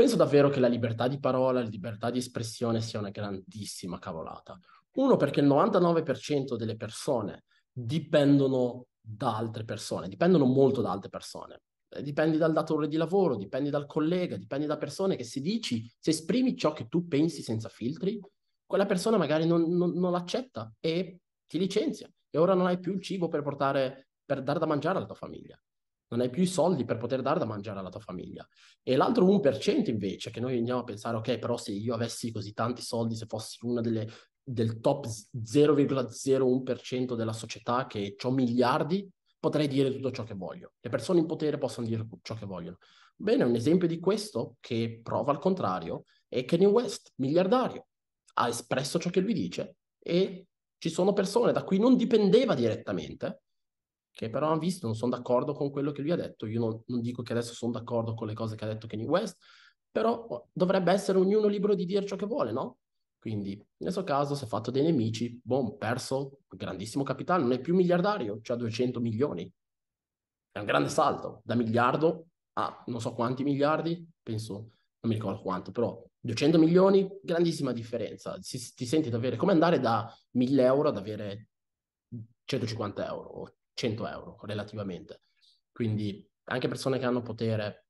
penso davvero che la libertà di parola, la libertà di espressione sia una grandissima cavolata. Uno, perché il 99% delle persone dipendono da altre persone, dipendono molto da altre persone. Eh, dipendi dal datore di lavoro, dipendi dal collega, dipendi da persone che se dici, se esprimi ciò che tu pensi senza filtri, quella persona magari non, non, non l'accetta e ti licenzia. E ora non hai più il cibo per portare, per dare da mangiare alla tua famiglia non hai più i soldi per poter dare da mangiare alla tua famiglia. E l'altro 1% invece, che noi andiamo a pensare, ok, però se io avessi così tanti soldi, se fossi una delle del top 0,01% della società che ho miliardi, potrei dire tutto ciò che voglio. Le persone in potere possono dire ciò che vogliono. Bene, un esempio di questo che prova il contrario è Kanye West, miliardario. Ha espresso ciò che lui dice e ci sono persone da cui non dipendeva direttamente che però hanno visto, non sono d'accordo con quello che lui ha detto. Io non, non dico che adesso sono d'accordo con le cose che ha detto Kanye West, però oh, dovrebbe essere ognuno libero di dire ciò che vuole, no? Quindi nel suo caso si è fatto dei nemici, boom, perso grandissimo capitale, non è più miliardario, cioè 200 milioni. È un grande salto, da miliardo a non so quanti miliardi, penso, non mi ricordo quanto, però 200 milioni, grandissima differenza. Si, ti senti ad avere, come andare da 1000 euro ad avere 150 euro, 100 euro relativamente. Quindi anche persone che hanno potere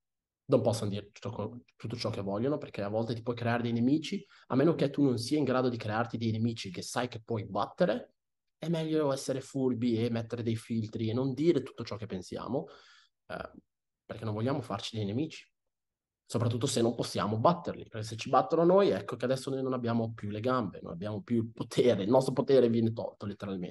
non possono dire tutto, ciò che vogliono perché a volte ti puoi creare dei nemici, a meno che tu non sia in grado di crearti dei nemici che sai che puoi battere, è meglio essere furbi e mettere dei filtri e non dire tutto ciò che pensiamo eh, perché non vogliamo farci dei nemici. Soprattutto se non possiamo batterli, perché se ci battono noi, ecco che adesso noi non abbiamo più le gambe, non abbiamo più il potere, il nostro potere viene tolto letteralmente.